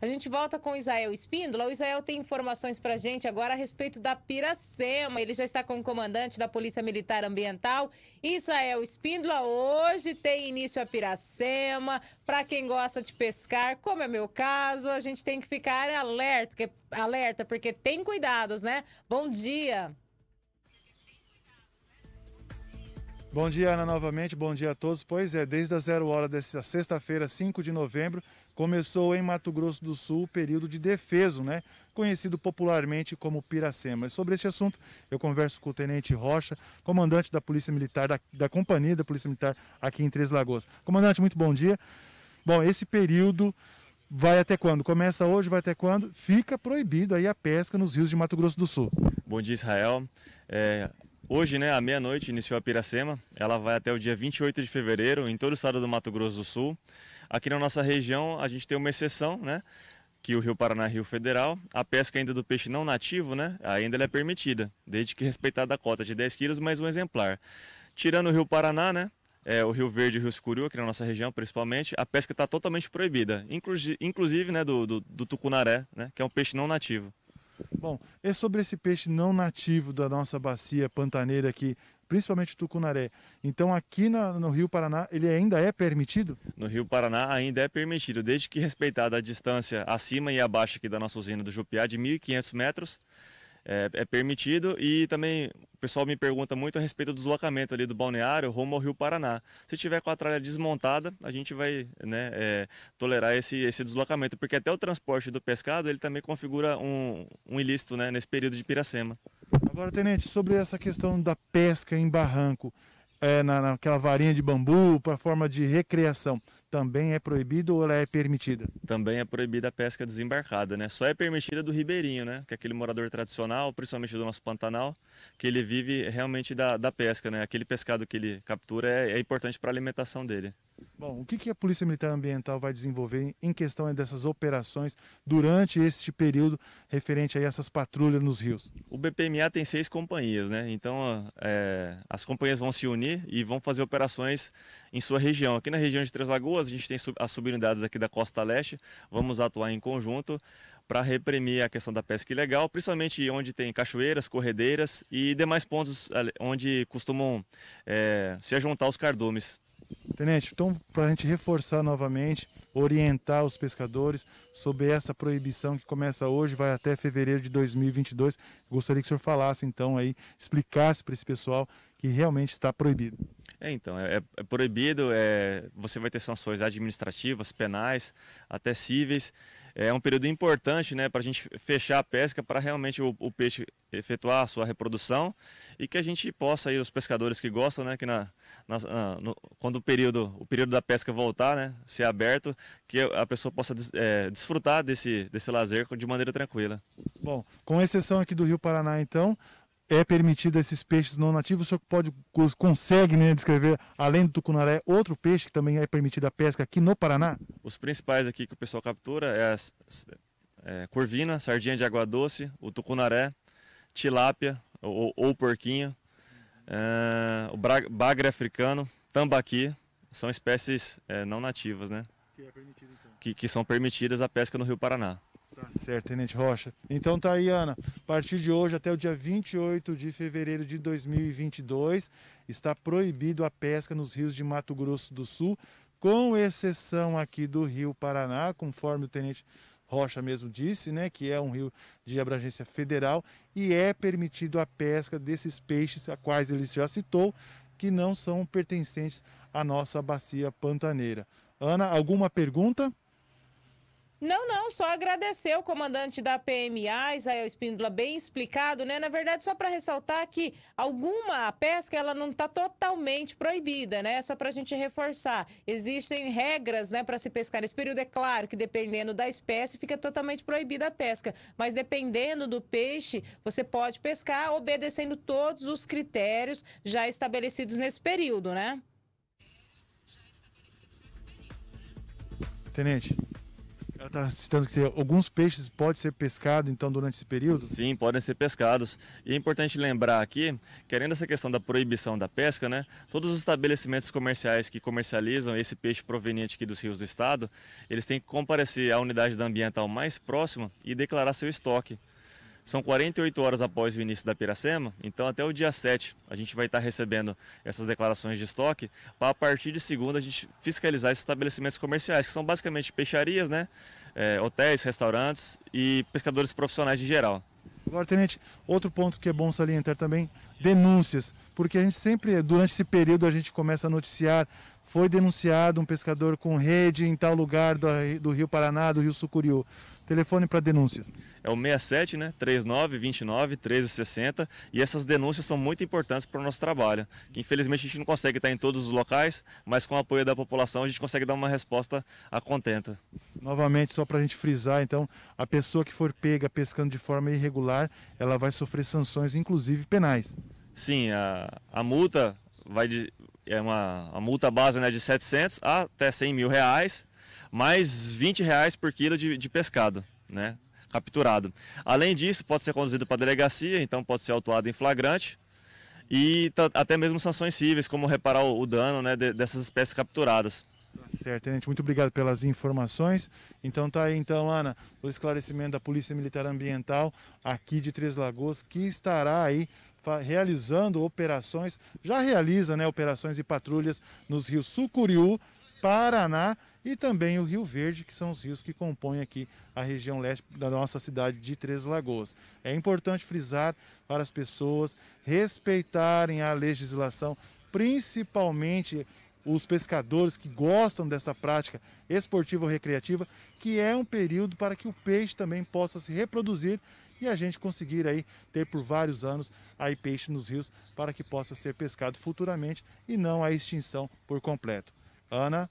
A gente volta com o Israel Espíndola. O Israel tem informações para gente agora a respeito da Piracema. Ele já está com o comandante da Polícia Militar Ambiental, Israel Espíndola. Hoje tem início a Piracema. Para quem gosta de pescar, como é meu caso, a gente tem que ficar alerta, alerta porque tem cuidados, né? Bom dia. Bom dia, Ana, novamente. Bom dia a todos. Pois é, desde a zero hora desta sexta-feira, 5 de novembro, começou em Mato Grosso do Sul o período de defeso, né? Conhecido popularmente como Piracema. E sobre este assunto, eu converso com o Tenente Rocha, comandante da Polícia Militar, da, da Companhia da Polícia Militar aqui em Três Lagoas. Comandante, muito bom dia. Bom, esse período vai até quando? Começa hoje, vai até quando? Fica proibido aí a pesca nos rios de Mato Grosso do Sul. Bom dia, Israel. É, Hoje, né, à meia-noite, iniciou a Piracema. Ela vai até o dia 28 de fevereiro em todo o estado do Mato Grosso do Sul. Aqui na nossa região, a gente tem uma exceção, né, que o Rio Paraná é Rio Federal. A pesca ainda do peixe não nativo, né, ainda é permitida, desde que respeitada a cota de 10 quilos mais um exemplar. Tirando o Rio Paraná, né, é, o Rio Verde e o Rio Escuriú, aqui na nossa região principalmente, a pesca está totalmente proibida, inclusive né, do, do, do tucunaré, né, que é um peixe não nativo. Bom, é sobre esse peixe não nativo da nossa bacia pantaneira aqui, principalmente Tucunaré. Então aqui na, no Rio Paraná ele ainda é permitido? No Rio Paraná ainda é permitido, desde que respeitada a distância acima e abaixo aqui da nossa usina do Jupiá de 1.500 metros é, é, permitido. E também o pessoal me pergunta muito a respeito do deslocamento ali do balneário rumo ao Rio Paraná. Se tiver com a tralha desmontada, a gente vai né, é, tolerar esse, esse deslocamento, porque até o transporte do pescado ele também configura um, um ilícito né, nesse período de Piracema. Agora, Tenente, sobre essa questão da pesca em barranco, é, na, naquela varinha de bambu, para forma de recreação também é proibido ou ela é permitida? Também é proibida a pesca desembarcada, né? Só é permitida do ribeirinho, né? Que é aquele morador tradicional, principalmente do nosso Pantanal, que ele vive realmente da, da pesca, né? Aquele pescado que ele captura é, é importante para a alimentação dele. Bom, o que, a Polícia Militar Ambiental vai desenvolver em questão dessas operações durante este período referente a essas patrulhas nos rios? O BPMA tem seis companhias, né? Então é, as companhias vão se unir e vão fazer operações em sua região. Aqui na região de Três Lagoas, a gente tem as subunidades aqui da Costa Leste, vamos atuar em conjunto para reprimir a questão da pesca ilegal, principalmente onde tem cachoeiras, corredeiras e demais pontos onde costumam é, se juntar os cardumes. Tenente, então, para a gente reforçar novamente, orientar os pescadores sobre essa proibição que começa hoje, vai até fevereiro de 2022. Gostaria que o senhor falasse, então, aí, explicasse para esse pessoal que realmente está proibido. É, então, é, é, é proibido, é, você vai ter sanções administrativas, penais, até cíveis é um período importante né, para a gente fechar a pesca, para realmente o, o, peixe efetuar a sua reprodução e que a gente possa, aí, os pescadores que gostam, né, que na, na ah, no, quando o período, o período da pesca voltar, né, ser aberto, que a pessoa possa des, é, desfrutar desse, desse lazer de maneira tranquila. Bom, com exceção aqui do Rio Paraná, então, é permitido esses peixes não nativos, o senhor pode, consegue né, descrever, além do tucunaré, outro peixe que também é permitida a pesca aqui no Paraná? Os principais aqui que o pessoal captura é a é, corvina, sardinha de água doce, o tucunaré, tilápia ou, ou porquinho, é, o bagre africano, tambaqui, são espécies é, não nativas, né? Que, é então. que, que são permitidas a pesca no Rio Paraná. Tá certo, Tenente Rocha. Então tá aí, Ana. A partir de hoje até o dia 28 de fevereiro de 2022, está proibido a pesca nos rios de Mato Grosso do Sul, com exceção aqui do Rio Paraná, conforme o Tenente Rocha mesmo disse, né, que é um rio de abrangência federal e é permitido a pesca desses peixes, a quais ele já citou, que não são pertencentes à nossa bacia pantaneira. Ana, alguma pergunta? Não, não, só agradecer o comandante da PMA, Israel Espíndola, bem explicado, né? Na verdade, só para ressaltar que alguma pesca, ela não está totalmente proibida, né? É só para a gente reforçar. Existem regras, né, para se pescar nesse período. É claro que dependendo da espécie, fica totalmente proibida a pesca. Mas dependendo do peixe, você pode pescar obedecendo todos os critérios já estabelecidos nesse período, né? Tenente, ela está citando que alguns peixes podem ser pescados, então, durante esse período? Sim, podem ser pescados. E é importante lembrar aqui, querendo essa questão da proibição da pesca, né? Todos os estabelecimentos comerciais que comercializam esse peixe proveniente aqui dos rios do estado, eles têm que comparecer à unidade da ambiental mais próxima e declarar seu estoque. São 48 horas após o início da Piracema, então até o dia 7 a gente vai estar recebendo essas declarações de estoque para a partir de segunda a gente fiscalizar esses estabelecimentos comerciais, que são basicamente peixarias, né? É, hotéis, restaurantes e pescadores profissionais em geral. Agora, Tenente, outro ponto que é bom salientar também, denúncias, porque a gente sempre, durante esse período, a gente começa a noticiar foi denunciado um pescador com rede em tal lugar do, do Rio Paraná, do Rio Sucuriú. Telefone para denúncias. É o 67, né? 3929 1360. E essas denúncias são muito importantes para o nosso trabalho. Infelizmente a gente não consegue estar em todos os locais, mas com o apoio da população a gente consegue dar uma resposta a contenta. Novamente, só para a gente frisar, então, a pessoa que for pega pescando de forma irregular, ela vai sofrer sanções, inclusive penais. Sim, a, a multa vai de é uma, uma multa base né, de 700 até 100 mil reais, mais 20 reais por quilo de, de pescado, né? Capturado. Além disso, pode ser conduzido para a delegacia, então pode ser autuado em flagrante e até mesmo sanções cíveis, como reparar o, o dano né, de, dessas espécies capturadas. Tá certo, gente muito obrigado pelas informações. Então tá aí, então, Ana, o esclarecimento da Polícia Militar Ambiental aqui de Três Lagoas, que estará aí realizando operações, já realiza né, operações e patrulhas nos rios Sucuriú, Paraná e também o Rio Verde, que são os rios que compõem aqui a região leste da nossa cidade de Três Lagoas. É importante frisar para as pessoas respeitarem a legislação, principalmente os pescadores que gostam dessa prática esportiva ou recreativa, que é um período para que o peixe também possa se reproduzir e a gente conseguir aí ter por vários anos aí peixe nos rios para que possa ser pescado futuramente e não a extinção por completo. Ana